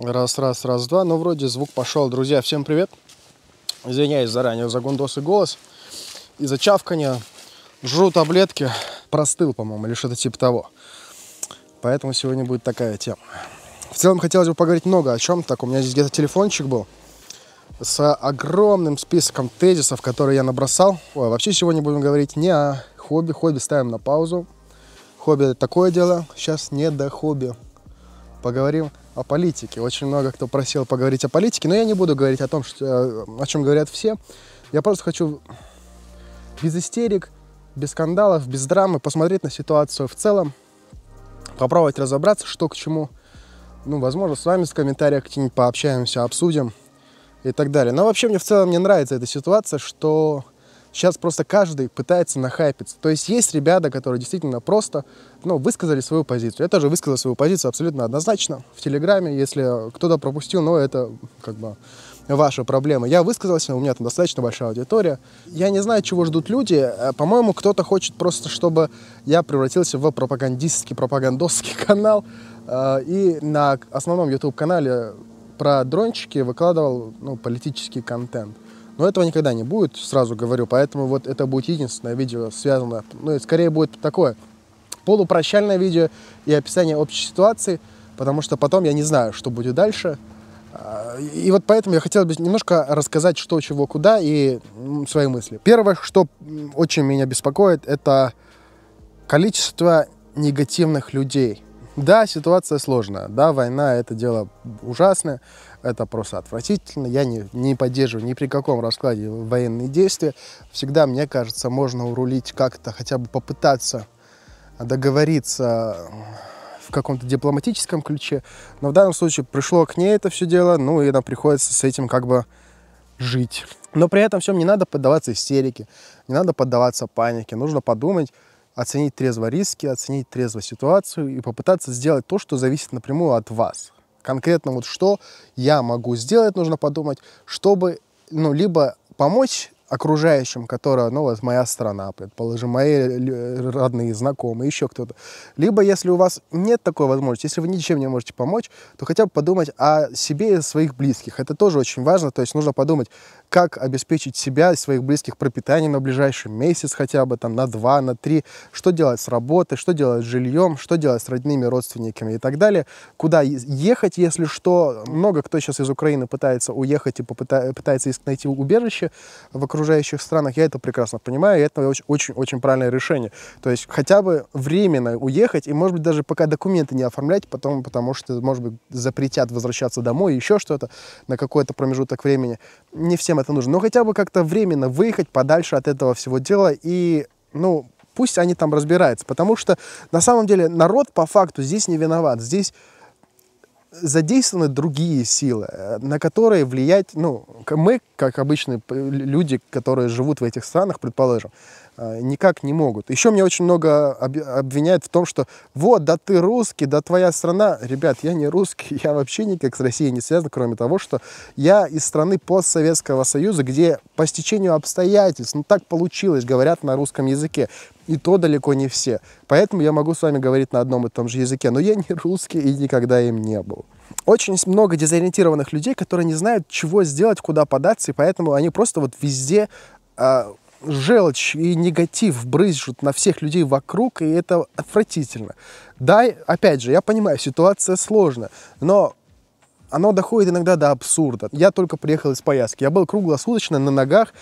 Раз, раз, раз, два. Ну, вроде звук пошел. Друзья, всем привет. Извиняюсь заранее за гундос и голос. И за чавканье. Жру таблетки. Простыл, по-моему, или что-то типа того. Поэтому сегодня будет такая тема. В целом, хотелось бы поговорить много о чем. Так, у меня здесь где-то телефончик был с огромным списком тезисов, которые я набросал. Ой, вообще сегодня будем говорить не о хобби. Хобби ставим на паузу. Хобби – такое дело. Сейчас не до хобби. Поговорим о политике. Очень много кто просил поговорить о политике, но я не буду говорить о том, что, э, о чем говорят все. Я просто хочу без истерик, без скандалов, без драмы посмотреть на ситуацию в целом, попробовать разобраться, что к чему. Ну, возможно, с вами в комментариях какие-нибудь пообщаемся, обсудим и так далее. Но вообще мне в целом не нравится эта ситуация, что Сейчас просто каждый пытается нахайпиться. То есть есть ребята, которые действительно просто ну, высказали свою позицию. Я тоже высказал свою позицию абсолютно однозначно в Телеграме. Если кто-то пропустил, ну, это как бы ваша проблема. Я высказался, у меня там достаточно большая аудитория. Я не знаю, чего ждут люди. Э, по-моему, кто-то хочет просто, чтобы я превратился в пропагандистский, пропагандовский канал. Э, и на основном YouTube-канале про дрончики выкладывал ну, политический контент. Но этого никогда не будет, сразу говорю, поэтому вот это будет единственное видео связанное, ну и скорее будет такое полупрощальное видео и описание общей ситуации, потому что потом я не знаю, что будет дальше. А, и вот поэтому я хотел бы немножко рассказать, что, чего, куда и свои мысли. Первое, что очень меня беспокоит, это количество негативных людей. Да, ситуация сложная, да, война это дело ужасное, это просто отвратительно. Я не, не поддерживаю ни при каком раскладе военные действия. Всегда, мне кажется, можно урулить как-то, хотя бы попытаться договориться в каком-то дипломатическом ключе. Но в данном случае пришло к ней это все дело, ну и нам приходится с этим как бы жить. Но при этом всем не надо поддаваться истерике, не надо поддаваться панике. Нужно подумать, оценить трезво риски, оценить трезво ситуацию и попытаться сделать то, что зависит напрямую от вас конкретно вот что я могу сделать, нужно подумать, чтобы, ну, либо помочь окружающим, которая, ну, вот моя страна, предположим, мои родные, знакомые, еще кто-то. Либо, если у вас нет такой возможности, если вы ничем не можете помочь, то хотя бы подумать о себе и своих близких. Это тоже очень важно, то есть нужно подумать, как обеспечить себя и своих близких пропитанием на ближайший месяц хотя бы, там, на два, на три, что делать с работой, что делать с жильем, что делать с родными, родственниками и так далее, куда ехать, если что. Много кто сейчас из Украины пытается уехать и попыта- пытается найти убежище в окружении окружающих странах, я это прекрасно понимаю, и это очень-очень правильное решение. То есть хотя бы временно уехать, и, может быть, даже пока документы не оформлять, потом, потому что, может быть, запретят возвращаться домой, еще что-то на какой-то промежуток времени. Не всем это нужно. Но хотя бы как-то временно выехать подальше от этого всего дела и, ну, пусть они там разбираются, потому что на самом деле народ по факту здесь не виноват, здесь задействованы другие силы, э, на которые влиять, ну, мы, как обычные люди, которые живут в этих странах, предположим, а, никак не могут. Еще меня очень много обвиняют в том, что вот, да ты русский, да твоя страна. Ребят, я не русский, я вообще никак с Россией не связан, кроме того, что я из страны постсоветского союза, где по стечению обстоятельств, ну так получилось, говорят на русском языке. И то далеко не все. Поэтому я могу с вами говорить на одном и том же языке, но я не русский и никогда им не был. Очень много дезориентированных людей, которые не знают, чего сделать, куда податься, и поэтому они просто вот везде а, желчь и негатив брызжут на всех людей вокруг, и это отвратительно. Да, опять же, я понимаю, ситуация сложная, но оно доходит иногда до абсурда. Я только приехал из поездки, я был круглосуточно на ногах,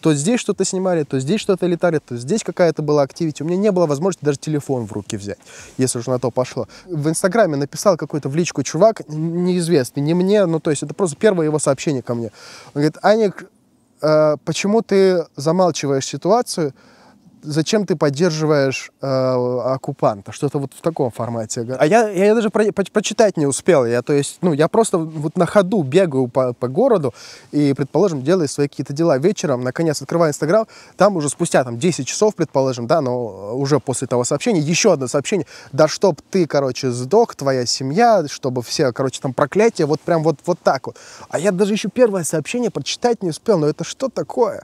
то здесь что-то снимали, то здесь что-то летали, то здесь какая-то была активити. У меня не было возможности даже телефон в руки взять, если уж на то пошло. В Инстаграме написал какой-то в личку чувак, неизвестный, не мне, ну то есть это просто первое его сообщение ко мне. Он говорит, Аник, Э, почему ты замалчиваешь ситуацию, зачем ты поддерживаешь э, оккупанта? Что-то вот в таком формате. А я, я, даже про, по, почитать не успел. Я, то есть, ну, я просто вот на ходу бегаю по, по городу и, предположим, делаю свои какие-то дела. Вечером, наконец, открываю Инстаграм, там уже спустя там 10 часов, предположим, да, но э, уже после того сообщения, еще одно сообщение, да чтоб ты, короче, сдох, твоя семья, чтобы все, короче, там проклятие, вот прям вот, вот так вот. А я даже еще первое сообщение прочитать не успел, но это что такое?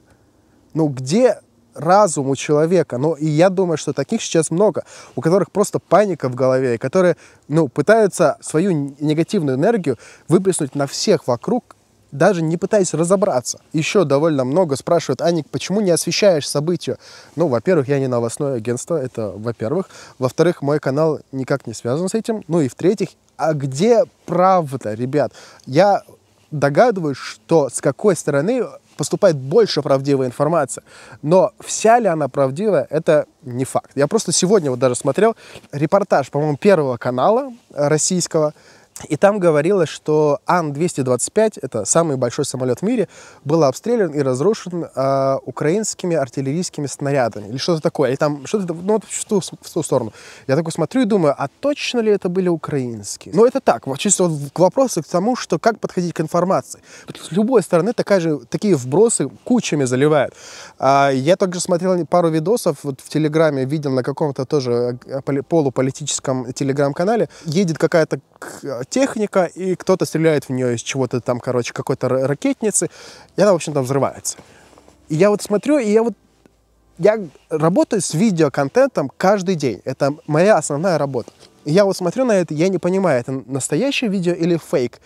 Ну, где разум у человека. Но ну, и я думаю, что таких сейчас много, у которых просто паника в голове, и которые ну, пытаются свою негативную энергию выплеснуть на всех вокруг, даже не пытаясь разобраться. Еще довольно много спрашивают, Аник, почему не освещаешь событию? Ну, во-первых, я не новостное агентство, это во-первых. Во-вторых, мой канал никак не связан с этим. Ну и в-третьих, а где правда, ребят? Я догадываюсь, что с какой стороны поступает больше правдивой информации. Но вся ли она правдивая, это не факт. Я просто сегодня вот даже смотрел репортаж, по-моему, Первого канала российского, и там говорилось, что Ан-225, это самый большой самолет в мире, был обстрелян и разрушен э, украинскими артиллерийскими снарядами. Или что-то такое. Или там что-то, ну, в ту, в ту сторону. Я такой смотрю и думаю, а точно ли это были украинские? Ну, это так, вот чисто вот к вопросу, к тому, что как подходить к информации. С любой стороны такая же, такие вбросы кучами заливают. А, я также смотрел пару видосов, вот в Телеграме видел на каком-то тоже э, полуполитическом телеграм-канале, едет какая-то техника, и кто-то стреляет в нее из чего-то там, короче, какой-то ракетницы, и она, в общем-то, взрывается. И я вот смотрю, и я вот я работаю с видеоконтентом каждый день. Это моя основная работа. И я вот смотрю на это, я не понимаю, это настоящее видео или фейк.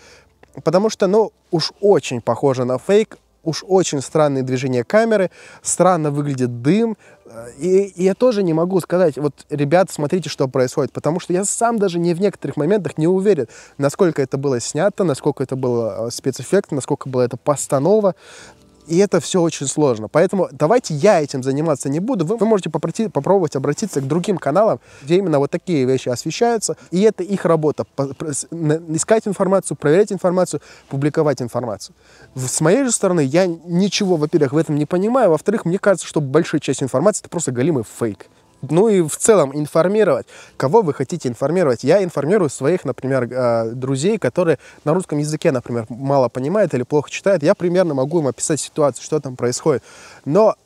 Потому что, ну, уж очень похоже на фейк, уж очень странные движения камеры, странно выглядит дым. И, и я тоже не могу сказать, вот, ребят, смотрите, что происходит, потому что я сам даже не в некоторых моментах не уверен, насколько это было снято, насколько это было э, спецэффект, насколько была это постанова. И это все очень сложно. Поэтому давайте я этим заниматься не буду. Вы, вы можете попроти, попробовать обратиться к другим каналам, где именно вот такие вещи освещаются. И это их работа. Искать информацию, проверять информацию, публиковать информацию. С моей же стороны, я ничего, во-первых, в этом не понимаю. Во-вторых, мне кажется, что большая часть информации это просто голимый фейк ну и в целом информировать, кого вы хотите информировать. Я информирую своих, например, э, друзей, которые на русском языке, например, мало понимают или плохо читают. Я примерно могу им описать ситуацию, что там происходит. Но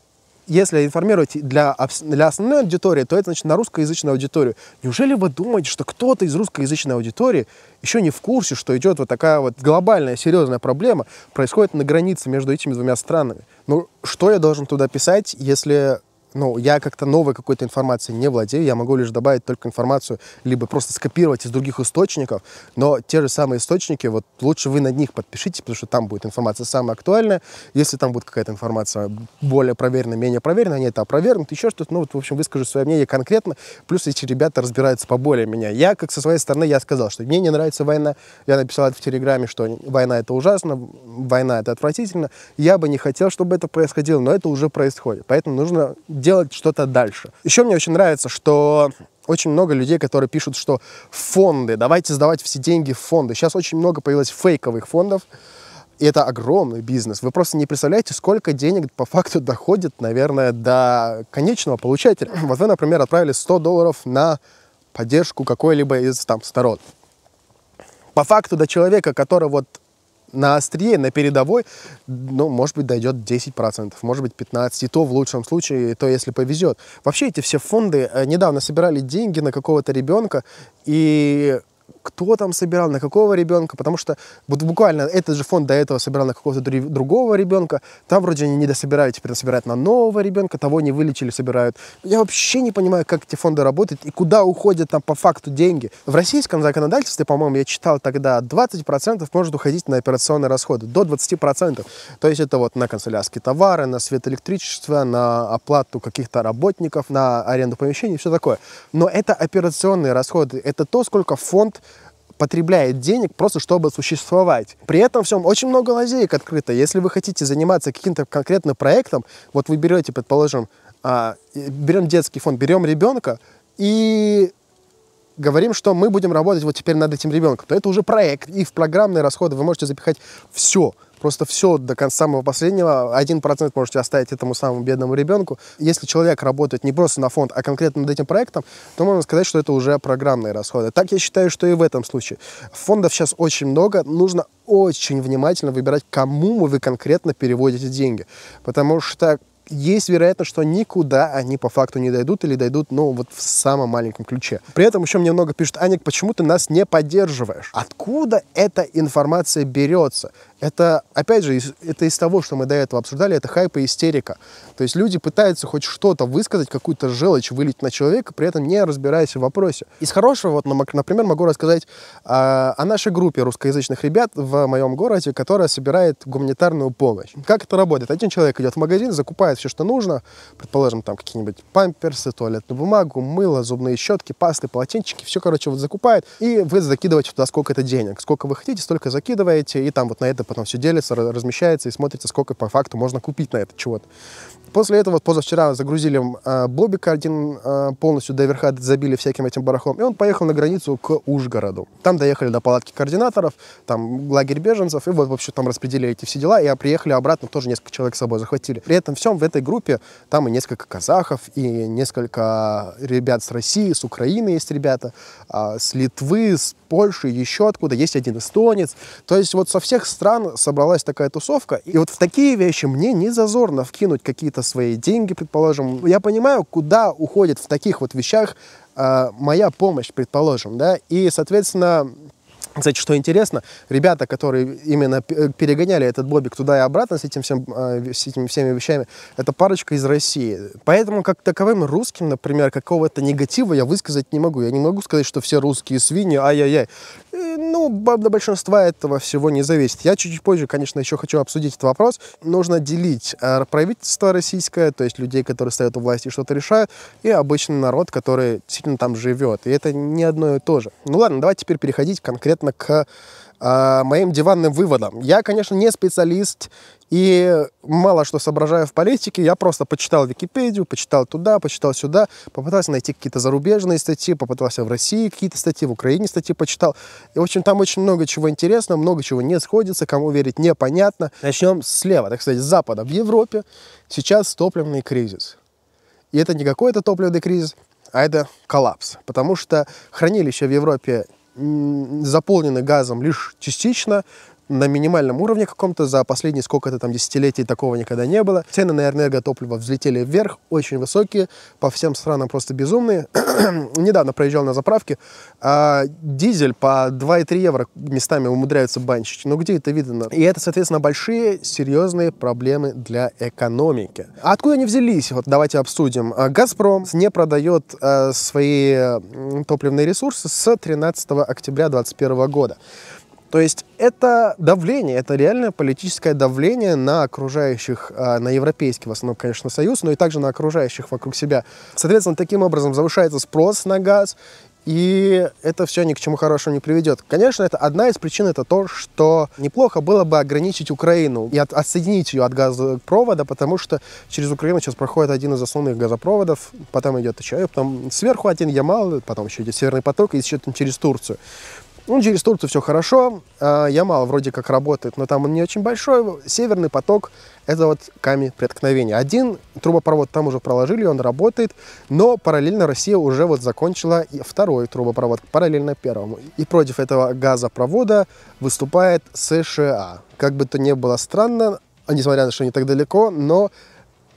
если информировать для, для основной аудитории, то это значит на русскоязычную аудиторию. Неужели вы думаете, что кто-то из русскоязычной аудитории еще не в курсе, что идет вот такая вот глобальная серьезная проблема, происходит на границе между этими двумя странами? Ну, что я должен туда писать, если ну, я как-то новой какой-то информации не владею, я могу лишь добавить только информацию, либо просто скопировать из других источников, но те же самые источники, вот лучше вы на них подпишитесь, потому что там будет информация самая актуальная, если там будет какая-то информация более проверенная, менее проверенная, они это опровергнут, еще что-то, ну, вот, в общем, выскажу свое мнение конкретно, плюс эти ребята разбираются поболее меня. Я, как со своей стороны, я сказал, что мне не нравится война, я написал это в Телеграме, что война это ужасно, война это отвратительно, я бы не хотел, чтобы это происходило, но это уже происходит, поэтому нужно делать делать что-то дальше. Еще мне очень нравится, что очень много людей, которые пишут, что фонды, давайте сдавать все деньги в фонды. Сейчас очень много появилось фейковых фондов, и это огромный бизнес. Вы просто не представляете, сколько денег по факту доходит, наверное, до конечного получателя. Вот вы, например, отправили 100 долларов на поддержку какой-либо из там сторон. По факту до человека, который вот на острие, на передовой, ну, может быть, дойдет 10%, может быть, 15%, и то в лучшем случае, и то, если повезет. Вообще эти все фонды э, недавно собирали деньги на какого-то ребенка, и кто там собирал, на какого ребенка, потому что вот буквально этот же фонд до этого собирал на какого-то другого ребенка, там вроде они не недособирали, теперь собирают на нового ребенка, того не вылечили, собирают. Я вообще не понимаю, как эти фонды работают и куда уходят там по факту деньги. В российском законодательстве, по-моему, я читал тогда, 20% может уходить на операционные расходы, до 20%. То есть это вот на канцелярские товары, на свет электричества, на оплату каких-то работников, на аренду помещений и все такое. Но это операционные расходы, это то, сколько фонд потребляет денег просто чтобы существовать. При этом всем очень много лазеек открыто. Если вы хотите заниматься каким-то конкретным проектом, вот вы берете, предположим, а, берем детский фонд, берем ребенка и говорим, что мы будем работать вот теперь над этим ребенком, то это уже проект, и в программные расходы вы можете запихать все – Просто все до конца самого последнего, один процент можете оставить этому самому бедному ребенку. Если человек работает не просто на фонд, а конкретно над этим проектом, то можно сказать, что это уже программные расходы. Так я считаю, что и в этом случае. Фондов сейчас очень много, нужно очень внимательно выбирать, кому вы конкретно переводите деньги. Потому что есть вероятность, что никуда они по факту не дойдут или дойдут, ну, вот в самом маленьком ключе. При этом еще мне много пишут, Аник, почему ты нас не поддерживаешь? Откуда эта информация берется? Это, опять же, из, это из того, что мы до этого обсуждали, это хайп и истерика. То есть люди пытаются хоть что-то высказать, какую-то желчь вылить на человека, при этом не разбираясь в вопросе. Из хорошего, вот, например, могу рассказать э, о нашей группе русскоязычных ребят в моем городе, которая собирает гуманитарную помощь. Как это работает? Один человек идет в магазин, закупает все, что нужно, предположим, там какие-нибудь памперсы, туалетную бумагу, мыло, зубные щетки, пасты, полотенчики, все, короче, вот закупает, и вы закидываете туда сколько это денег. Сколько вы хотите, столько закидываете, и там вот на это потом все делится, размещается и смотрится, сколько по факту можно купить на это чего-то. После этого позавчера загрузили э, Бобика один а, полностью до верха, забили всяким этим барахлом, и он поехал на границу к Ужгороду. Там доехали до палатки координаторов, там лагерь беженцев, и вот, вообще там распределили эти все дела, и приехали обратно, тоже несколько человек с собой захватили. При этом всем в этой группе там и несколько казахов, и несколько ребят с России, с Украины есть ребята, а, с Литвы, с Польши, еще откуда, есть один эстонец. То есть вот со всех стран собралась такая тусовка, и вот в такие вещи мне не зазорно вкинуть какие-то это свои деньги, предположим. Я понимаю, куда уходит в таких вот вещах э, моя помощь, предположим, да, и, соответственно, кстати, что интересно, ребята, которые именно перегоняли этот бобик туда и обратно с, этим всем, а, с этими всеми вещами, это парочка из России. Поэтому как таковым русским, например, какого-то негатива я высказать не могу. Я не могу сказать, что все русские свиньи, ай-яй-яй. Ну, до большинства этого всего не зависит. Я чуть чуть позже, конечно, еще хочу обсудить этот вопрос. Нужно делить а, правительство российское, то есть людей, которые стоят у власти и что-то решают, и обычный народ, который сильно там живет. И это не одно и то же. Ну ладно, давайте теперь переходить конкретно конкретно к э, моим диванным выводам. Я, конечно, не специалист и мало что соображаю в политике. Я просто почитал Википедию, почитал туда, почитал сюда, попытался найти какие-то зарубежные статьи, попытался в России какие-то статьи, в Украине статьи почитал. И, в общем, там очень много чего интересного, много чего не сходится, кому верить непонятно. Начнем слева, так сказать, с запада. В Европе сейчас топливный кризис. И это не какой-то топливный кризис, а это коллапс. Потому что хранилища в Европе заполнены газом лишь частично, на минимальном уровне каком-то за последние сколько-то там десятилетий такого никогда не было. Цены на энерготопливо взлетели вверх, очень высокие, по всем странам просто безумные. Недавно проезжал на заправке, а дизель по 2,3 евро местами умудряются банчить Ну где это видно? И это, соответственно, большие, серьезные проблемы для экономики. А откуда они взялись? Вот давайте обсудим. А «Газпром» не продает а, свои топливные ресурсы с 13 октября 2021 года. То есть это давление, это реальное политическое давление на окружающих, а, на европейский в основном, конечно, союз, но и также на окружающих вокруг себя. Соответственно, таким образом завышается спрос на газ, и это все ни к чему хорошему не приведет. Конечно, это одна из причин, это то, что неплохо было бы ограничить Украину и от, отсоединить ее от газопровода, потому что через Украину сейчас проходит один из основных газопроводов, потом идет еще, потом сверху один Ямал, потом еще идет Северный поток, и еще через Турцию. Ну, через Турцию все хорошо. А, Ямал вроде как работает, но там он не очень большой. Северный поток – это вот камень преткновения. Один трубопровод там уже проложили, он работает, но параллельно Россия уже вот закончила второй трубопровод, параллельно первому. И против этого газопровода выступает США. Как бы то ни было странно, несмотря на то, что они так далеко, но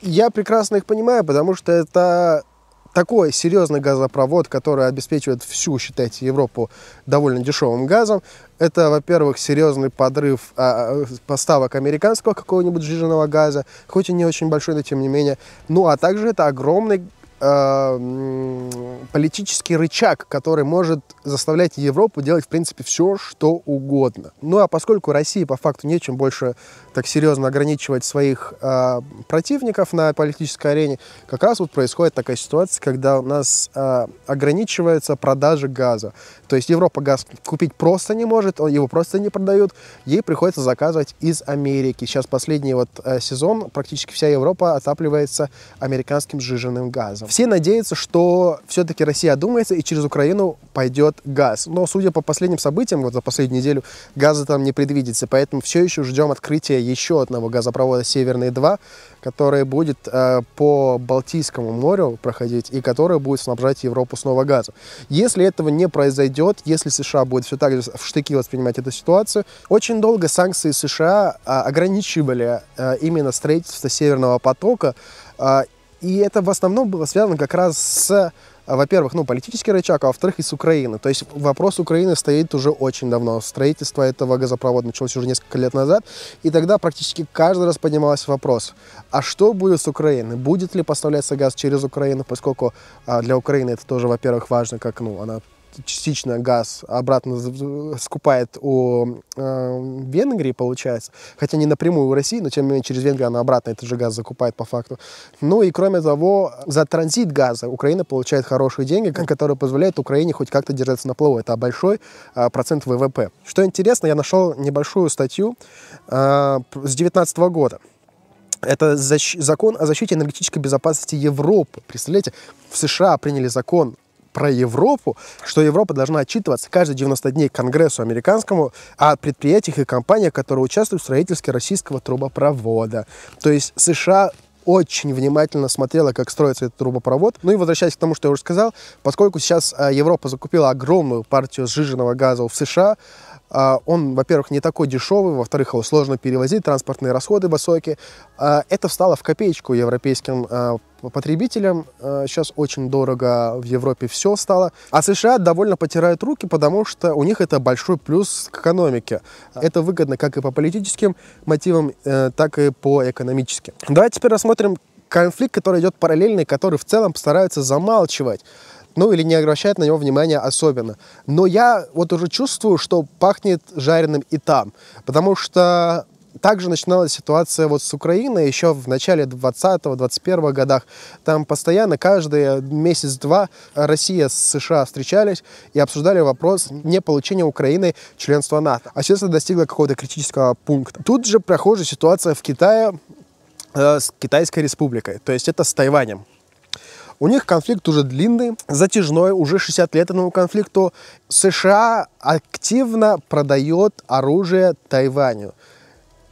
я прекрасно их понимаю, потому что это такой серьезный газопровод, который обеспечивает всю, считайте, Европу довольно дешевым газом, это, во-первых, серьезный подрыв а, а, поставок американского какого-нибудь сжиженного газа, хоть и не очень большой, но тем не менее. Ну, а также это огромный Эм, политический рычаг, который может заставлять Европу делать, в принципе, все, что угодно. Ну а поскольку России по факту нечем больше так серьезно ограничивать своих э, противников на политической арене, как раз вот происходит такая ситуация, когда у нас э, ограничивается продажа газа. То есть Европа газ купить просто не может, его просто не продают, ей приходится заказывать из Америки. Сейчас последний вот э, сезон практически вся Европа отапливается американским сжиженным газом. Все надеются, что все-таки Россия одумается и через Украину пойдет газ. Но, судя по последним событиям, вот за последнюю неделю, газа там не предвидится. Поэтому все еще ждем открытия еще одного газопровода «Северный-2», который будет э, по Балтийскому морю проходить и который будет снабжать Европу снова газом. Если этого не произойдет, если США будет все так же в штыки воспринимать эту ситуацию, очень долго санкции США э, ограничивали э, именно строительство «Северного потока», э, и это в основном было связано как раз с, э, во-первых, ну, политический рычаг, а во-вторых, и с Украины. То есть вопрос Украины стоит уже очень давно. Строительство этого газопровода началось уже несколько лет назад, и тогда практически каждый раз поднимался вопрос, а что будет с Украиной? Будет ли поставляться газ через Украину, поскольку а, для Украины это тоже, во-первых, важно, как, ну, она частично газ обратно скупает у э, Венгрии, получается. Хотя не напрямую у России, но тем не менее через Венгрию она обратно этот же газ закупает по факту. Ну и кроме того, за транзит газа Украина получает хорошие деньги, которые позволяют Украине хоть как-то держаться на плаву. Это большой э, процент ВВП. Что интересно, я нашел небольшую статью э, с 19 года. Это защ... закон о защите энергетической безопасности Европы. Представляете, в США приняли закон про Европу, что Европа должна отчитываться каждые 90 дней Конгрессу американскому о предприятиях и компаниях, которые участвуют в строительстве российского трубопровода. То есть США очень внимательно смотрела, как строится этот трубопровод. Ну и возвращаясь к тому, что я уже сказал, поскольку сейчас э, Европа закупила огромную партию сжиженного газа в США, а, он, во-первых, не такой дешевый, во-вторых, его сложно перевозить, транспортные расходы высокие. А, это встало в копеечку европейским а, потребителям. Сейчас очень дорого в Европе все стало. А США довольно потирают руки, потому что у них это большой плюс к экономике. Это выгодно как и по политическим мотивам, э, так и по экономическим. Давайте теперь рассмотрим конфликт, который идет параллельно и который в целом постараются замалчивать ну или не обращает на него внимания особенно. Но я вот уже чувствую, что пахнет жареным и там, потому что также начиналась ситуация вот с Украиной еще в начале 20-21 годах. Там постоянно каждый месяц-два Россия с США встречались и обсуждали вопрос не получения Украины членства НАТО. А сейчас это достигло какого-то критического пункта. Тут же прохожая ситуация в Китае э, с Китайской республикой, то есть это с Тайванем. У них конфликт уже длинный, затяжной, уже 60 лет этому конфликту. США активно продает оружие Тайваню.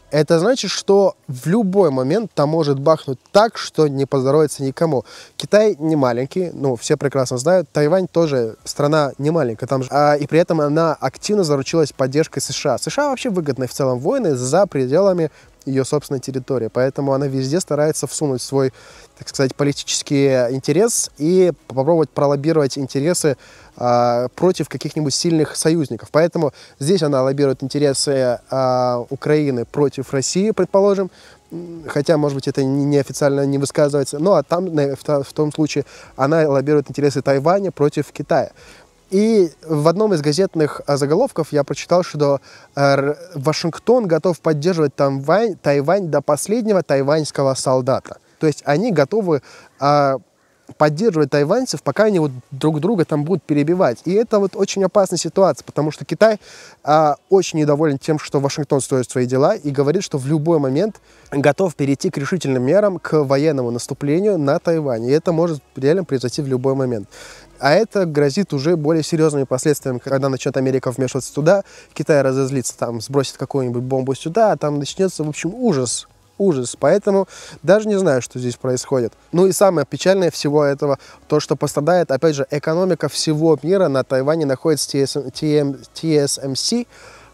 Это значит, что в любой момент там может бахнуть так, что не поздоровится никому. Китай не маленький, ну, все прекрасно знают. Тайвань тоже страна не маленькая. Там, а, и при этом она активно заручилась поддержкой США. США вообще выгодны в целом войны за пределами ее собственная территория. Поэтому она везде старается всунуть свой, так сказать, политический э, интерес и попробовать пролоббировать интересы э, против каких-нибудь сильных союзников. Поэтому здесь она лоббирует интересы э, Украины против России, предположим, хотя, может быть, это неофициально не высказывается, ну, а там, в том случае, она лоббирует интересы Тайваня против Китая. И в одном из газетных а, заголовков я прочитал, что э, Вашингтон готов поддерживать Тайвань, Тайвань до последнего тайваньского солдата. То есть они готовы а, поддерживать тайваньцев, пока они вот друг друга там будут перебивать. И это вот очень опасная ситуация, потому что Китай а, очень недоволен тем, что Вашингтон строит свои дела и говорит, что в любой момент готов перейти к решительным мерам, к военному наступлению на Тайвань. И это может реально произойти в любой момент. А это грозит уже более серьезными последствиями, когда начнет Америка вмешиваться туда, Китай разозлится, там, сбросит какую-нибудь бомбу сюда, а там начнется, в общем, ужас ужас. Поэтому даже не знаю, что здесь происходит. Ну и самое печальное всего этого, то, что пострадает, опять же, экономика всего мира на Тайване находится TS, TM, TSMC,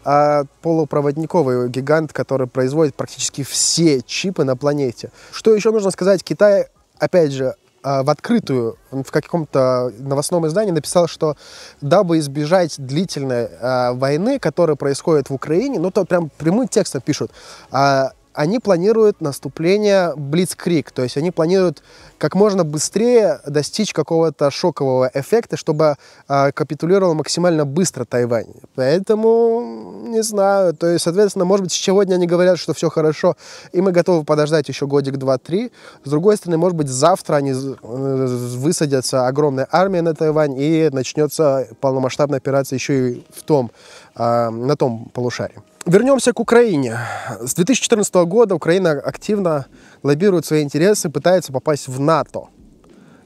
а полупроводниковый гигант, который производит практически все чипы на планете. Что еще нужно сказать? Китай, опять же, а, в открытую в каком-то новостном издании написал, что дабы избежать длительной э, войны, которая происходит в Украине, ну то прям прямым текстом пишут, э, они планируют наступление Блицкрик, то есть они планируют как можно быстрее достичь какого-то шокового эффекта, чтобы э, капитулировал максимально быстро Тайвань. Поэтому, не знаю, то есть, соответственно, может быть, сегодня они говорят, что все хорошо, и мы готовы подождать еще годик, два, три. С другой стороны, может быть, завтра они э, высадятся огромная армия на Тайвань, и начнется полномасштабная операция еще и в том а, на том полушарии. Вернемся к Украине. С 2014 года Украина активно лоббирует свои интересы, пытается попасть в НАТО.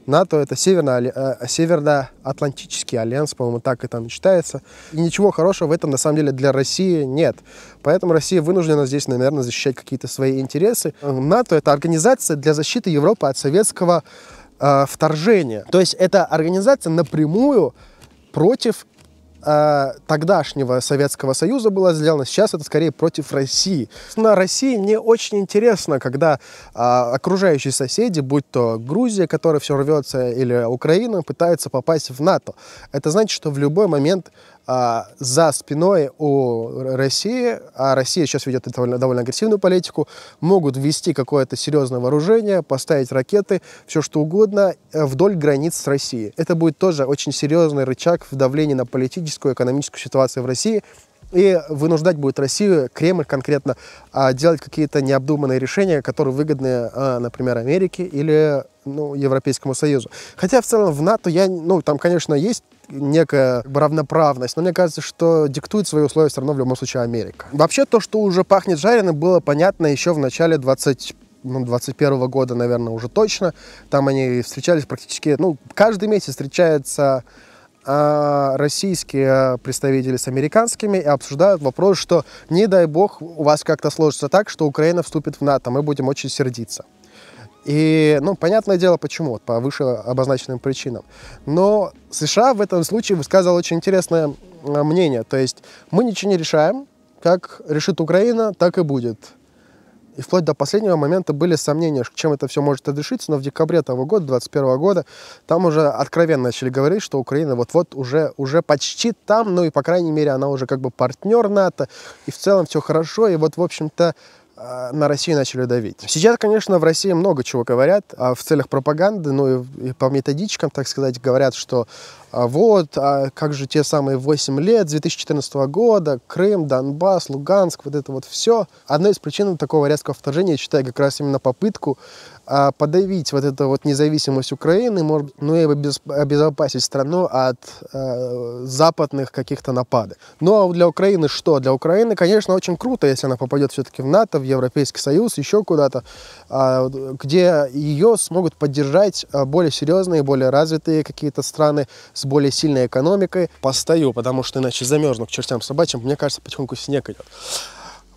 НАТО это Северно, э, Северно-Атлантический альянс, по-моему, так и там читается. И ничего хорошего в этом на самом деле для России нет. Поэтому Россия вынуждена здесь, наверное, защищать какие-то свои интересы. НАТО это организация для защиты Европы от советского э, вторжения. То есть это организация напрямую против Э, тогдашнего Советского Союза было сделано. сейчас это скорее против России. На России мне очень интересно, когда э, окружающие соседи, будь то Грузия, которая все рвется, или Украина, пытаются попасть в НАТО. Это значит, что в любой момент а, за спиной у России, а Россия сейчас ведет довольно, довольно агрессивную политику, могут ввести какое-то серьезное вооружение, поставить ракеты, все что угодно э, вдоль границ с Россией. Это будет тоже очень серьезный рычаг в давлении на политическую и экономическую ситуацию в России, и вынуждать будет Россию, Кремль конкретно, а, делать какие-то необдуманные решения, которые выгодны, а, например, Америке или ну, Европейскому Союзу. Хотя в целом в НАТО я, ну, там, конечно, есть некая как бы, равноправность, но мне кажется, что диктует свои условия все равно в любом случае Америка. Вообще то, что уже пахнет жареным, было понятно еще в начале 20 ну, 21 года, наверное, уже точно. Там они встречались практически, ну, каждый месяц встречается а российские представители с американскими и обсуждают вопрос, что не дай бог у вас как-то сложится так, что Украина вступит в НАТО, мы будем очень сердиться. И, ну, понятное дело, почему, вот, по выше обозначенным причинам. Но США в этом случае высказал очень интересное э, мнение. То есть мы ничего не решаем, как решит Украина, так и будет. И вплоть до последнего момента были сомнения, чем это все может отрешиться, но в декабре того года, 21 года, там уже откровенно начали говорить, что Украина вот-вот уже, уже почти там, ну и, по крайней мере, она уже как бы партнер НАТО, и в целом все хорошо, и вот, в общем-то, а, на Россию начали давить. Сейчас, конечно, в России много чего говорят а в целях пропаганды, ну и по методичкам, так сказать, говорят, что а вот, а как же те самые 8 лет 2014 года, Крым, Донбасс, Луганск, вот это вот все. Одной из причин такого резкого вторжения, я считаю, как раз именно попытку а подавить вот эту вот независимость Украины, может, ну и обезопасить страну от э, западных каких-то нападок. Ну а для Украины что? Для Украины, конечно, очень круто, если она попадет все-таки в НАТО, в Европейский Союз, еще куда-то, э, где ее смогут поддержать а, более серьезные, более развитые какие-то страны с более сильной экономикой. Постою, потому что иначе замерзну к чертям собачьим, мне кажется, потихоньку снег идет.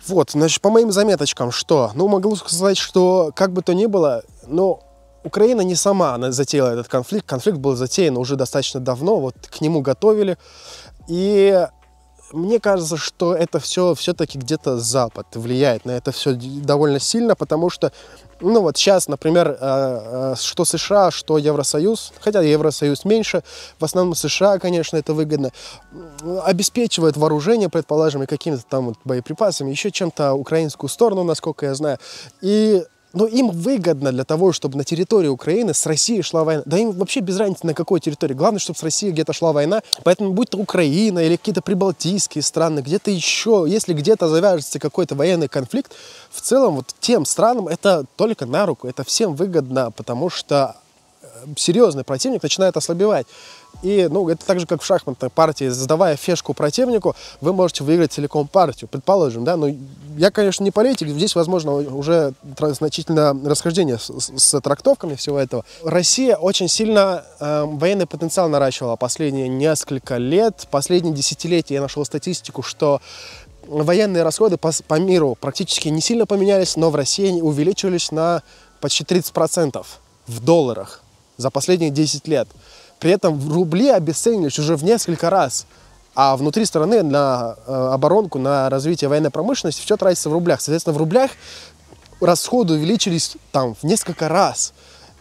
Вот, значит, по моим заметочкам, что? Ну, могу сказать, что как бы то ни было, но Украина не сама она затеяла этот конфликт. Конфликт был затеян уже достаточно давно, вот к нему готовили. И мне кажется, что это все все-таки где-то Запад влияет на это все довольно сильно, потому что, ну вот сейчас, например, э, э, что США, что Евросоюз, хотя Евросоюз меньше, в основном США, конечно, это выгодно, обеспечивает вооружение, предположим, и какими-то там вот боеприпасами, еще чем-то украинскую сторону, насколько я знаю, и но им выгодно для того, чтобы на территории Украины с Россией шла война. Да им вообще без разницы, на какой территории. Главное, чтобы с Россией где-то шла война. Поэтому будь то Украина или какие-то прибалтийские страны, где-то еще, если где-то завяжется какой-то военный конфликт, в целом вот тем странам это только на руку, это всем выгодно, потому что серьезный противник начинает ослабевать. И, ну, это так же, как в шахматной партии, сдавая фешку противнику, вы можете выиграть целиком партию, предположим, да, но я, конечно, не политик, здесь, возможно, уже значительное расхождение с, с, трактовками всего этого. Россия очень сильно э, военный потенциал наращивала последние несколько лет, последние десятилетия я нашел статистику, что военные расходы по, по миру практически не сильно поменялись, но в России они увеличились на почти 30% в долларах за последние 10 лет. При этом рубли обесценились уже в несколько раз. А внутри страны на э, оборонку, на развитие военной промышленности все тратится в рублях. Соответственно, в рублях расходы увеличились там в несколько раз.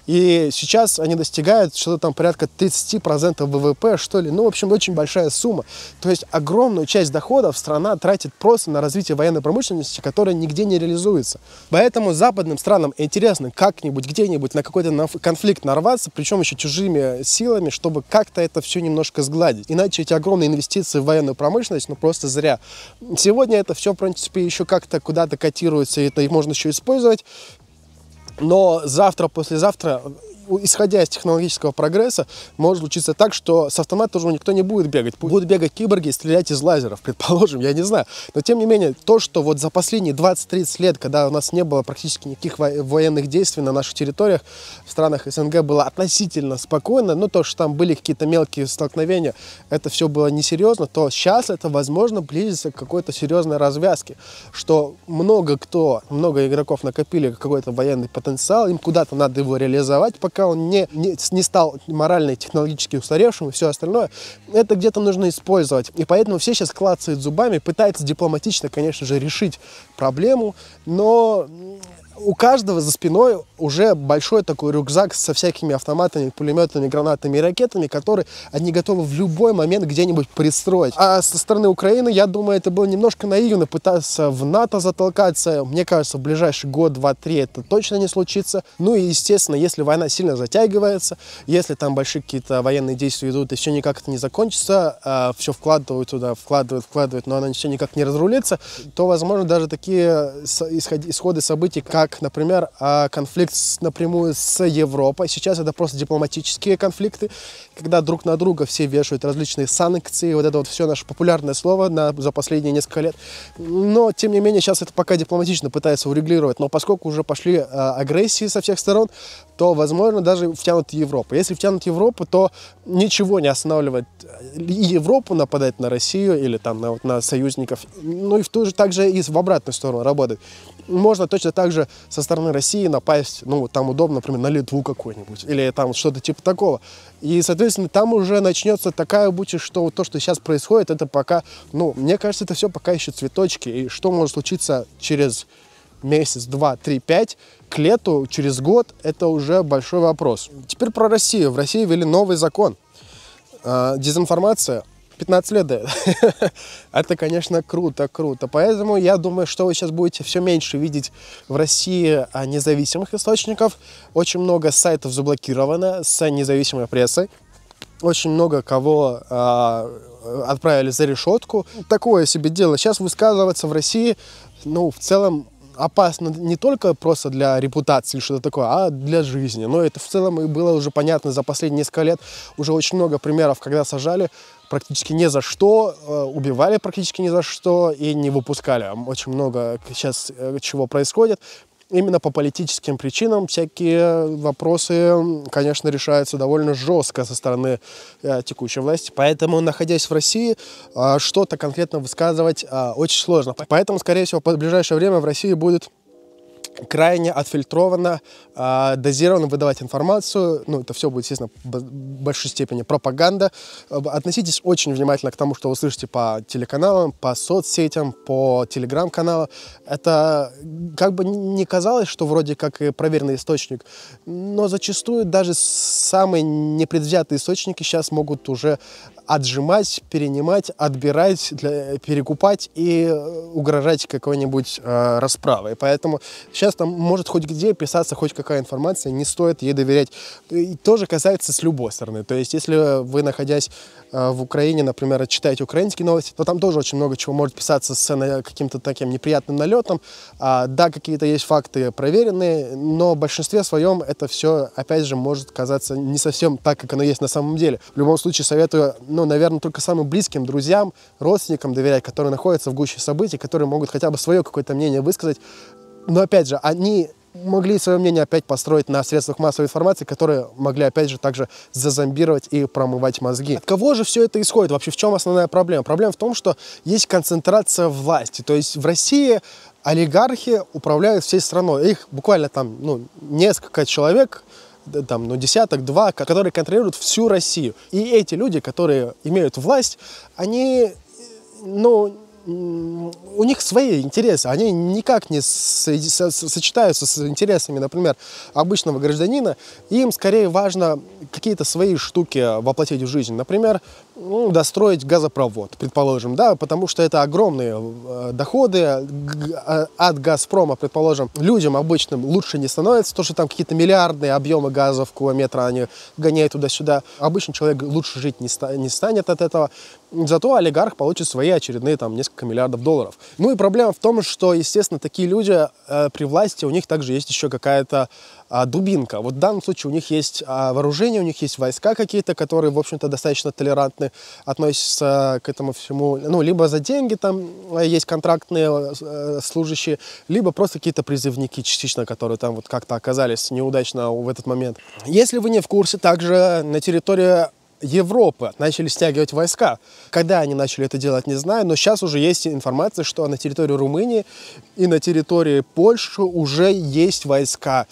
И сейчас они достигают что-то там порядка 30% ВВП, что ли. Ну, в общем, очень большая сумма. То есть огромную часть доходов страна тратит просто на развитие военной промышленности, которая нигде не реализуется. Поэтому западным странам интересно как-нибудь, где-нибудь на какой-то конфликт нарваться, причем еще чужими силами, чтобы как-то это все немножко сгладить. Иначе эти огромные инвестиции в военную промышленность, ну, просто зря. Сегодня это все, в принципе, еще как-то куда-то котируется, и это можно еще использовать. Но завтра, послезавтра исходя из технологического прогресса, может случиться так, что с автомата уже никто не будет бегать. Будут бегать киборги и стрелять из лазеров, предположим, я не знаю. Но тем не менее, то, что вот за последние 20-30 лет, когда у нас не было практически никаких военных действий на наших территориях, в странах СНГ было относительно спокойно, но то, что там были какие-то мелкие столкновения, это все было несерьезно, то сейчас это, возможно, близится к какой-то серьезной развязке, что много кто, много игроков накопили какой-то военный потенциал, им куда-то надо его реализовать, пока пока он не, не, не стал морально и технологически устаревшим и все остальное, это где-то нужно использовать. И поэтому все сейчас клацают зубами, пытаются дипломатично, конечно же, решить проблему, но у каждого за спиной уже большой такой рюкзак со всякими автоматами, пулеметами, гранатами и ракетами, которые они готовы в любой момент где-нибудь пристроить. А со стороны Украины, я думаю, это было немножко наивно пытаться в НАТО затолкаться. Мне кажется, в ближайший год, два, три это точно не случится. Ну и, естественно, если война сильно затягивается, если там большие какие-то военные действия идут, и все никак это не закончится, а все вкладывают туда, вкладывают, вкладывают, но она все никак не разрулится, то, возможно, даже такие исходы событий, как как, например, а, конфликт напрямую с Европой. Сейчас это просто дипломатические конфликты, когда друг на друга все вешают различные санкции, вот это вот все наше популярное слово на, за последние несколько лет. Но, тем не менее, сейчас это пока дипломатично пытается урегулировать. Но поскольку уже пошли а, агрессии со всех сторон, то, возможно, даже втянут Европу. Если втянут Европу, то ничего не останавливает и Европу нападать на Россию или там на, вот, на союзников. Ну и в ту же, также и в обратную сторону работать. Можно точно так же со стороны России напасть, ну, там удобно, например, на Литву какую-нибудь, или там что-то типа такого. И, соответственно, там уже начнется такая буча, что то, что сейчас происходит, это пока, ну, мне кажется, это все пока еще цветочки. И что может случиться через месяц, два, три, пять, к лету, через год, это уже большой вопрос. Теперь про Россию. В России ввели новый закон. А, дезинформация 15 лет дает. Это, конечно, круто, круто. Поэтому я думаю, что вы сейчас будете все меньше видеть в России а, независимых источников. Очень много сайтов заблокировано с независимой прессой. Очень много кого э, отправили за решетку. Такое себе дело. Сейчас высказываться в России, ну, в целом, опасно не только просто для репутации что-то такое, а для жизни. Но это в целом и было уже понятно за последние несколько лет. Уже очень много примеров, когда сажали практически ни за что, э, убивали практически ни за что и не выпускали. Очень много сейчас э, чего происходит именно по политическим причинам всякие вопросы, конечно, решаются довольно жестко со стороны э, текущей власти. Поэтому, находясь в России, э, что-то конкретно высказывать э, очень сложно. Поэтому, скорее всего, в ближайшее время в России будет крайне отфильтрованно, а, дозированно выдавать информацию. Ну, это все будет, естественно, в большой степени пропаганда. Э, относитесь очень внимательно к тому, что вы слышите по телеканалам, по соцсетям, по телеграм-каналам. Это как бы не казалось, что вроде как и проверенный источник, но зачастую даже самые непредвзятые источники сейчас могут уже отжимать, перенимать, отбирать, для, перекупать и э, угрожать какой-нибудь э, расправой. Поэтому сейчас там может хоть где писаться хоть какая информация, не стоит ей доверять. И тоже касается с любой стороны. То есть, если вы, находясь а, в Украине, например, читаете украинские новости, то там тоже очень много чего может писаться с э, каким-то таким неприятным налетом. А, да, какие-то есть факты проверенные, но в большинстве своем это все, опять же, может казаться не совсем так, как оно есть на самом деле. В любом случае советую, ну, наверное, только самым близким друзьям, родственникам доверять, которые находятся в гуще событий, которые могут хотя бы свое какое-то мнение высказать. Но опять же, они могли свое мнение опять построить на средствах массовой информации, которые могли опять же также зазомбировать и промывать мозги. От кого же все это исходит? Вообще в чем основная проблема? Проблема в том, что есть концентрация власти. То есть в России олигархи управляют всей страной. Их буквально там ну, несколько человек, там, ну, десяток, два, которые контролируют всю Россию. И эти люди, которые имеют власть, они, э, ну, у них свои интересы, они никак не сочетаются с интересами, например, обычного гражданина, им скорее важно какие-то свои штуки воплотить в жизнь. Например, ну, достроить газопровод, предположим, да, потому что это огромные э, доходы э, от «Газпрома», предположим, людям обычным лучше не становится, то, что там какие-то миллиардные объемы газа в километр они гоняют туда-сюда. Обычный человек лучше жить не, ста не станет от этого, зато олигарх получит свои очередные там несколько миллиардов долларов. Ну и проблема в том, что, естественно, такие люди э, при власти, у них также есть еще какая-то а, дубинка. Вот в данном случае у них есть а, вооружение, у них есть войска какие-то, которые, в общем-то, достаточно толерантны, относятся к этому всему. Ну, либо за деньги там а, есть контрактные служащие, либо просто какие-то призывники частично, которые там вот как-то оказались неудачно в этот момент. Если вы не в курсе, также на территории Европы начали стягивать войска. Когда они начали это делать, не знаю, но сейчас уже есть информация, что на территории Румынии и на территории Польши уже есть войска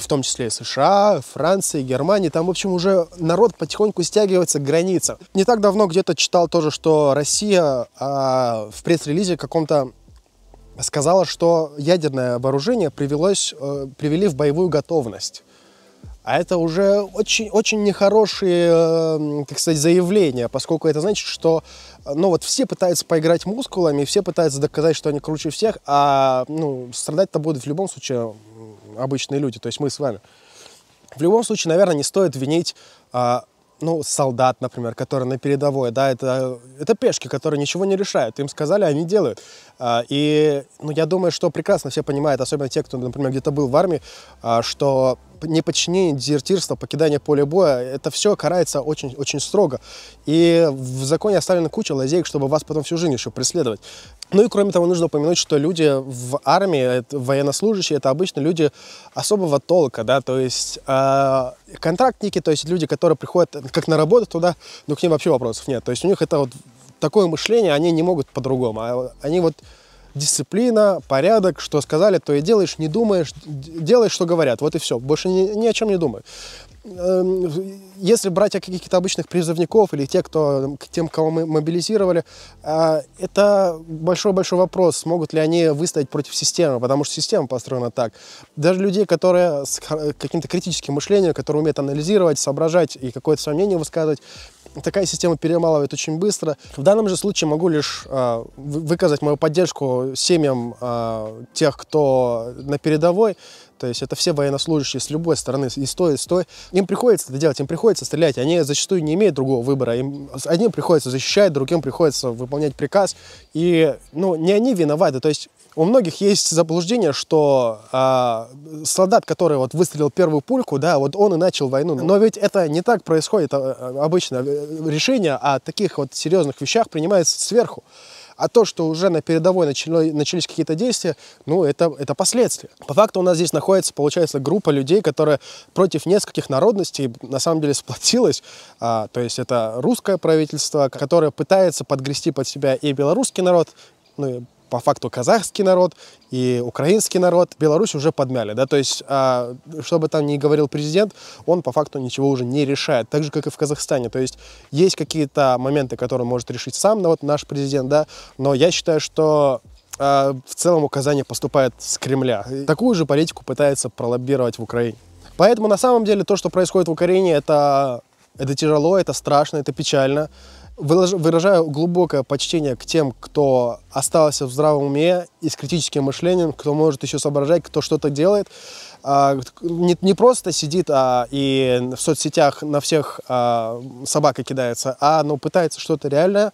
в том числе и США, Франции, Германии, там, в общем, уже народ потихоньку стягивается к границам. Не так давно где-то читал тоже, что Россия а, в пресс-релизе каком-то сказала, что ядерное вооружение привелось, э, привели в боевую готовность. А это уже очень, очень нехорошие, э, так сказать, заявления, поскольку это значит, что э, ну, вот все пытаются поиграть мускулами, все пытаются доказать, что они круче всех, а ну, страдать-то будут в любом случае обычные люди, то есть мы с вами. В любом случае, наверное, не стоит винить а, ну, солдат, например, который на передовой, да, это, это пешки, которые ничего не решают, им сказали, они делают. А, и, ну, я думаю, что прекрасно все понимают, особенно те, кто, например, где-то был в армии, а, что неподчинение, дезертирство, покидание поля боя, это все карается очень-очень строго. И в законе оставлена куча лазеек, чтобы вас потом всю жизнь еще преследовать. Ну и кроме того, нужно упомянуть, что люди в армии, военнослужащие, это обычно люди особого толка, да, то есть э, контрактники, то есть люди, которые приходят э, как на работу туда, ну к ним вообще вопросов нет. То есть у них это вот такое мышление, они не могут по-другому. А, они вот дисциплина, порядок, что сказали, то и делаешь, не думаешь, делаешь, что говорят, вот и все, больше ни, ни о чем не думаю. Эм, если брать каких-то обычных призывников или тех, кто, эм, тем, кого мы мобилизировали, э, это большой-большой вопрос, смогут ли они выстоять против системы, потому что система построена так. Даже людей, которые с э, каким-то критическим мышлением, которые умеют анализировать, соображать и какое-то сомнение высказывать, Такая система перемалывает очень быстро. В данном же случае могу лишь э, выказать мою поддержку семьям э, тех, кто на передовой. То есть это все военнослужащие с любой стороны, и с той, и с Им приходится это делать, им приходится стрелять. Они зачастую не имеют другого выбора. Им, одним приходится защищать, другим приходится выполнять приказ. И ну, не они виноваты. То есть у многих есть заблуждение, что э, солдат, который вот выстрелил первую пульку, да, вот он и начал войну. Но ведь это не так происходит а, а, обычно. Решение о таких вот серьезных вещах принимается сверху. А то, что уже на передовой начали, начались какие-то действия, ну, это, это последствия. По факту у нас здесь находится, получается, группа людей, которая против нескольких народностей на самом деле сплотилась. А, то есть это русское правительство, которое пытается подгрести под себя и белорусский народ, ну, по факту казахский народ и украинский народ Беларусь уже подмяли, да, то есть, а, что там ни говорил президент, он по факту ничего уже не решает, так же, как и в Казахстане, то есть, есть какие-то моменты, которые он может решить сам, ну, вот наш президент, да, но я считаю, что а, в целом указания поступают с Кремля. И такую же политику пытается пролоббировать в Украине. Поэтому на самом деле то, что происходит в Украине, это, это тяжело, это страшно, это печально. Выражаю глубокое почтение к тем, кто остался в здравом уме и с критическим мышлением, кто может еще соображать, кто что-то делает. А, не, не просто сидит а, и в соцсетях на всех а, собака кидается, а ну, пытается что-то реальное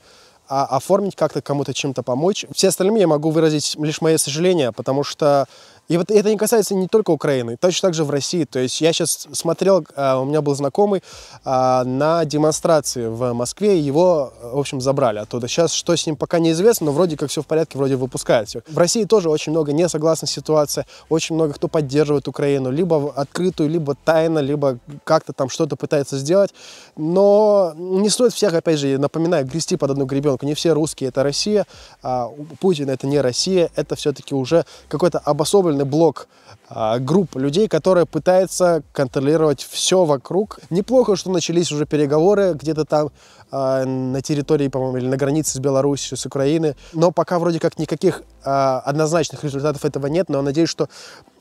а, оформить, как-то кому-то чем-то помочь. Все остальные я могу выразить лишь мое сожаление, потому что и вот это не касается не только Украины, точно так же в России. То есть я сейчас смотрел, а, у меня был знакомый а, на демонстрации в Москве, его, в общем, забрали оттуда. Сейчас что с ним пока неизвестно, но вроде как все в порядке, вроде выпускают все. В России тоже очень много несогласных ситуаций, очень много кто поддерживает Украину, либо открытую, либо тайно, либо как-то там что-то пытается сделать. Но не стоит всех, опять же, напоминаю, грести под одну гребенку. Не все русские это Россия, а Путин это не Россия, это все-таки уже какой-то обособленный довольный блок а, групп людей, которая пытается контролировать все вокруг. Неплохо, что начались уже переговоры где-то там э, на территории, по-моему, или на границе с Белоруссией, с Украиной. Но пока вроде как никаких э, однозначных результатов этого нет, но надеюсь, что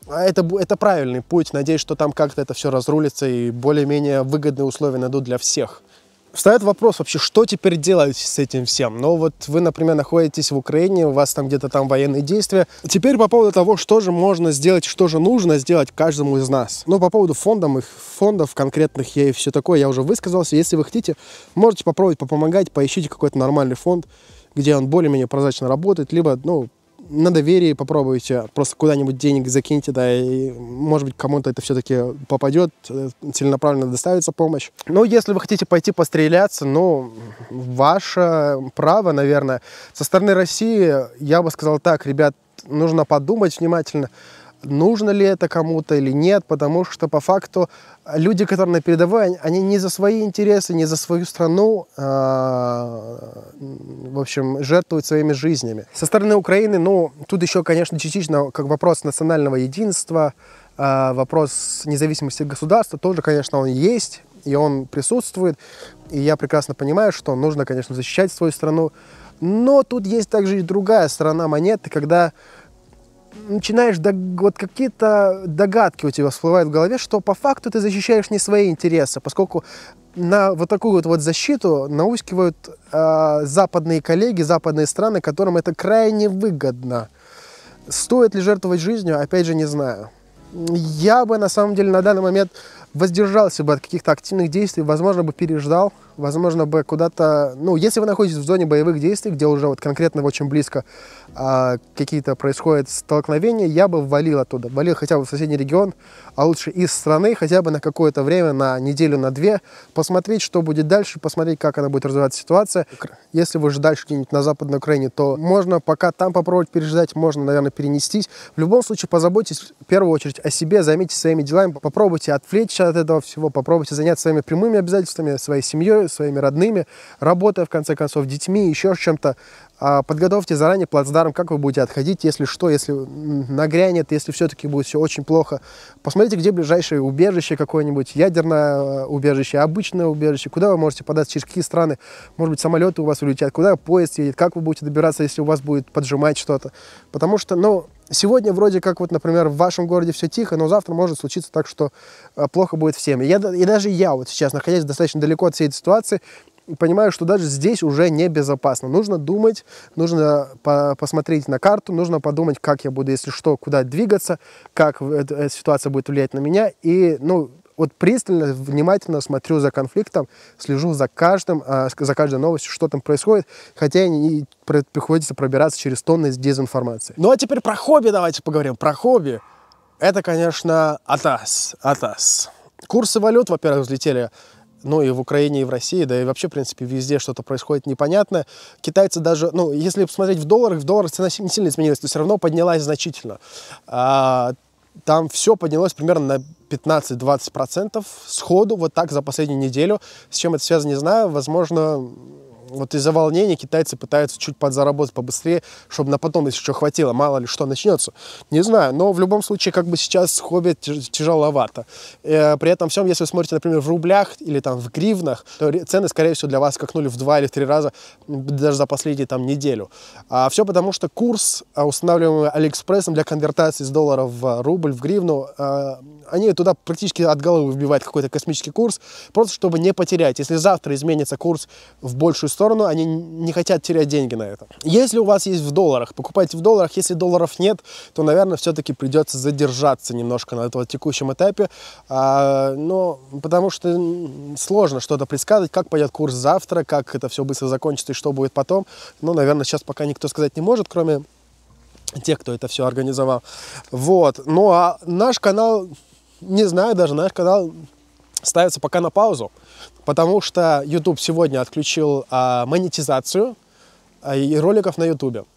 это, это правильный путь. Надеюсь, что там как-то это все разрулится и более-менее выгодные условия найдут для всех. Встает вопрос вообще, что теперь делать с этим всем? Ну вот вы, например, находитесь в Украине, у вас там где-то там военные действия. Теперь по поводу того, что же можно сделать, что же нужно сделать каждому из нас. Ну по поводу фондов, их фондов конкретных я и все такое, я уже высказался. Если вы хотите, можете попробовать попомогать, поищите какой-то нормальный фонд, где он более-менее прозрачно работает, либо, ну, на доверии попробуйте, просто куда-нибудь денег закиньте, да, и, может быть, кому-то это все-таки попадет, э, целенаправленно доставится помощь. Но ну, если вы хотите пойти постреляться, ну, ваше право, наверное. Со стороны России, я бы сказал так, ребят, нужно подумать внимательно, нужно ли это кому-то или нет, потому что по факту э, люди, которые на передовой, они не за свои интересы, не за свою страну, э, в общем, жертвуют своими жизнями. Со стороны Украины, ну, тут еще, конечно, частично как вопрос национального единства, э, вопрос независимости государства тоже, конечно, он есть, и он присутствует, и я прекрасно понимаю, что нужно, конечно, защищать свою страну, но тут есть также и другая сторона монеты, когда начинаешь, дог... вот какие-то догадки у тебя всплывают в голове, что по факту ты защищаешь не свои интересы, поскольку на вот такую вот, защиту наускивают э, западные коллеги, западные страны, которым это крайне выгодно. Стоит ли жертвовать жизнью, опять же, не знаю. Я бы, на самом деле, на данный момент воздержался бы от каких-то активных действий, возможно, бы переждал, возможно, бы куда-то... Ну, если вы находитесь в зоне боевых действий, где уже вот конкретно очень близко а, какие-то происходят столкновения, я бы валил оттуда. Валил хотя бы в соседний регион, а лучше из страны хотя бы на какое-то время, на неделю, на две, посмотреть, что будет дальше, посмотреть, как она будет развиваться ситуация. Если вы же дальше где-нибудь на Западной Украине, то можно пока там попробовать переждать, можно, наверное, перенестись. В любом случае, позаботьтесь в первую очередь о себе, займитесь своими делами, попробуйте отвлечься от этого всего, попробуйте заняться своими прямыми обязательствами, своей семьей, семьей, своими родными, работая, в конце концов, детьми, еще с чем-то. А, подготовьте заранее плацдарм, как вы будете отходить, если что, если нагрянет, если все-таки будет все очень плохо. Посмотрите, где ближайшее убежище какое-нибудь, ядерное э, убежище, обычное убежище, куда вы можете подать, через какие страны, может быть, самолеты у вас улетят, куда поезд едет, как вы будете добираться, если у вас будет поджимать что-то. Потому что, ну, сегодня вроде как, вот, например, в вашем городе все тихо, но завтра может случиться так, что э, плохо будет всем. И, я, и даже я вот сейчас, находясь достаточно далеко от всей этой ситуации, понимаю, что даже здесь уже небезопасно. Нужно думать, нужно э, по посмотреть на карту, нужно подумать, как я буду, если что, куда двигаться, как э, эта ситуация будет влиять на меня. И, ну, вот пристально, внимательно смотрю за конфликтом, слежу за каждым, а, за каждой новостью, что там происходит, хотя и приходится пробираться через тонны дезинформации. Ну а теперь про хобби давайте поговорим, про хобби. Это, конечно, Атас, Атас. Курсы валют, во-первых, взлетели ну и в Украине, и в России, да и вообще, в принципе, везде что-то происходит непонятное. Китайцы даже, ну, если посмотреть в долларах, в долларах цена не сильно изменилась, но все равно поднялась значительно. А, там все поднялось примерно на 15-20% сходу, вот так за последнюю неделю. С чем это связано, не знаю. Возможно, вот из-за волнения китайцы пытаются чуть подзаработать побыстрее, чтобы на потом, если что, хватило, мало ли что начнется. Не знаю, но в любом случае, как бы сейчас хобби тяжеловато. Э, при этом всем, если вы смотрите, например, в рублях или там в гривнах, то цены, скорее всего, для вас скакнули в два или в три раза даже за последние там неделю. А все потому, что курс, а, устанавливаемый Алиэкспрессом для конвертации с доллара в рубль, в гривну, а, они туда практически от головы вбивают какой-то космический курс, просто чтобы не потерять. Если завтра изменится курс в большую сторону, сторону, они не хотят терять деньги на это. Если у вас есть в долларах, покупайте в долларах. Если долларов нет, то, наверное, все-таки придется задержаться немножко на этом текущем этапе. А, но потому что сложно что-то предсказывать, как пойдет курс завтра, как это все быстро закончится и что будет потом. Но, наверное, сейчас пока никто сказать не может, кроме тех, кто это все организовал. Вот. Ну, а наш канал, не знаю даже, наш канал ставится пока на паузу, потому что YouTube сегодня отключил а, монетизацию а, и роликов на YouTube.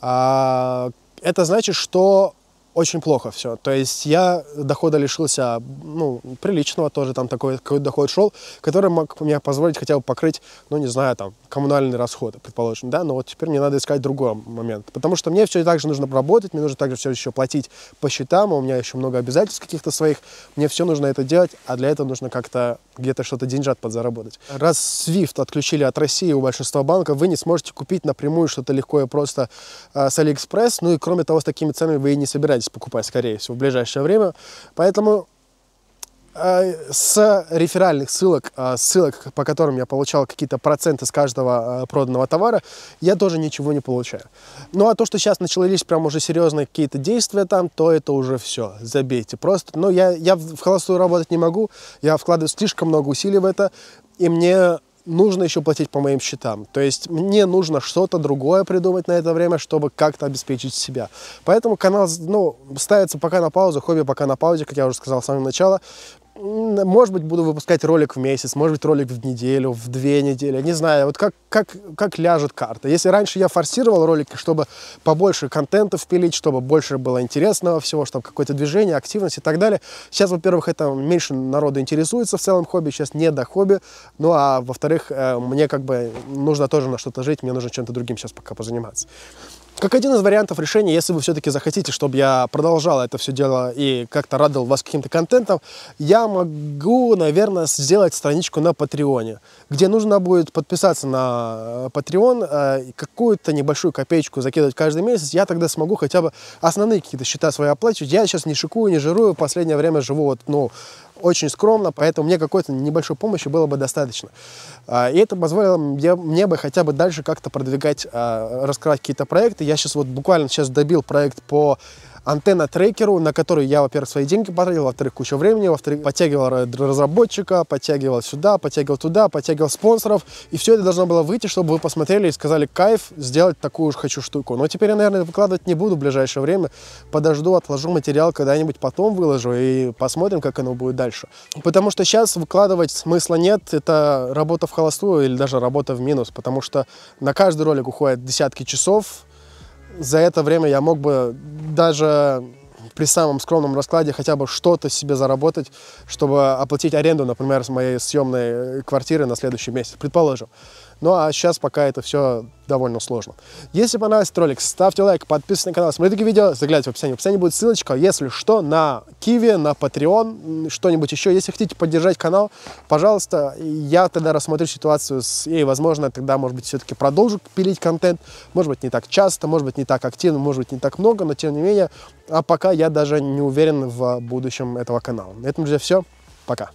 А, это значит, что очень плохо все. То есть я дохода лишился, ну, приличного тоже, там такой какой доход шел, который мог мне позволить хотя бы покрыть, ну, не знаю, там, коммунальные расходы, предположим, да, но вот теперь мне надо искать другой момент, потому что мне все так же нужно работать, мне нужно также все еще платить по счетам, а у меня еще много обязательств каких-то своих, мне все нужно это делать, а для этого нужно как-то где-то что-то деньжат подзаработать. Раз SWIFT отключили от России у большинства банков, вы не сможете купить напрямую что-то легко и просто э, с AliExpress, ну и кроме того, с такими ценами вы и не собираетесь покупать, скорее всего, в ближайшее время, поэтому а, с реферальных ссылок, а, ссылок, по которым я получал какие-то проценты с каждого а, проданного товара, я тоже ничего не получаю. Ну а то, что сейчас начались прям уже серьезные какие-то действия там, то это уже все, забейте просто. ну, я, я в холостую работать не могу, я вкладываю слишком много усилий в это, и мне нужно еще платить по моим счетам. То есть мне нужно что-то другое придумать на это время, чтобы как-то обеспечить себя. Поэтому канал ну, ставится пока на паузу, хобби пока на паузе, как я уже сказал с самого начала может быть, буду выпускать ролик в месяц, может быть, ролик в неделю, в две недели, не знаю, вот как, как, как ляжет карта. Если раньше я форсировал ролики, чтобы побольше контента впилить, чтобы больше было интересного всего, чтобы какое-то движение, активность и так далее. Сейчас, во-первых, это меньше народу интересуется в целом хобби, сейчас не до хобби, ну а во-вторых, э, мне как бы нужно тоже на что-то жить, мне нужно чем-то другим сейчас пока позаниматься как один из вариантов решения, если вы все-таки захотите, чтобы я продолжал это все дело и как-то радовал вас каким-то контентом, я могу, наверное, сделать страничку на Патреоне, где нужно будет подписаться на э, Patreon, э, какую-то небольшую копеечку закидывать каждый месяц, я тогда смогу хотя бы основные какие-то счета свои оплачивать. Я сейчас не шикую, не жирую, последнее время живу вот, ну, очень скромно, поэтому мне какой-то небольшой помощи было бы достаточно. А, и это позволило мне, мне бы хотя бы дальше как-то продвигать, а, раскрывать какие-то проекты. Я сейчас вот буквально сейчас добил проект по антенна-трекеру, на которую я, во-первых, свои деньги потратил, во-вторых, кучу времени, во-вторых, подтягивал разработчика, подтягивал сюда, подтягивал туда, подтягивал спонсоров, и все это должно было выйти, чтобы вы посмотрели и сказали, кайф, сделать такую же хочу штуку. Но теперь я, наверное, выкладывать не буду в ближайшее время, подожду, отложу материал, когда-нибудь потом выложу и посмотрим, как оно будет дальше. Потому что сейчас выкладывать смысла нет, это работа в холостую или даже работа в минус, потому что на каждый ролик уходит десятки часов, за это время я мог бы даже при самом скромном раскладе хотя бы что-то себе заработать, чтобы оплатить аренду, например, с моей съемной квартиры на следующий месяц, предположим. Ну а сейчас пока это все довольно сложно. Если понравился ролик, ставьте лайк, подписывайтесь на канал, смотрите видео, заглядывайте в описание. В описании будет ссылочка, если что, на Киви, на Patreon, что-нибудь еще. Если хотите поддержать канал, пожалуйста, я тогда рассмотрю ситуацию с... и, возможно, тогда, может быть, все-таки продолжу пилить контент. Может быть, не так часто, может быть, не так активно, может быть, не так много, но тем не менее. А пока я даже не уверен в будущем этого канала. На этом, друзья, все. Пока.